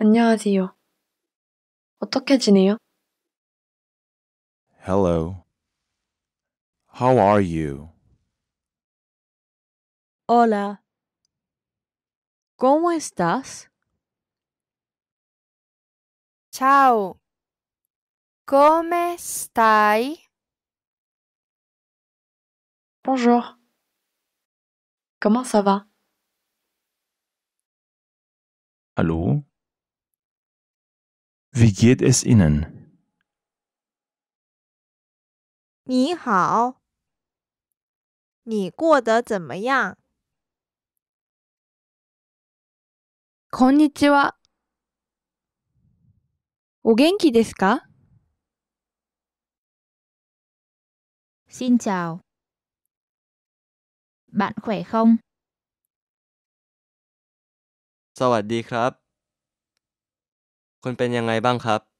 안녕하세요. 어떻게 지내요? Hello. How are you? Hola. Como estás? Ciao. Come stai? Bonjour. Comment ça va? Allô? Wie geht es Ihnen? 你好，你过得怎么样？こんにちは。お元気ですか Xin chào. Bạn khỏe không? สวัสดีครับคุณเป็นยังไงบ้างครับ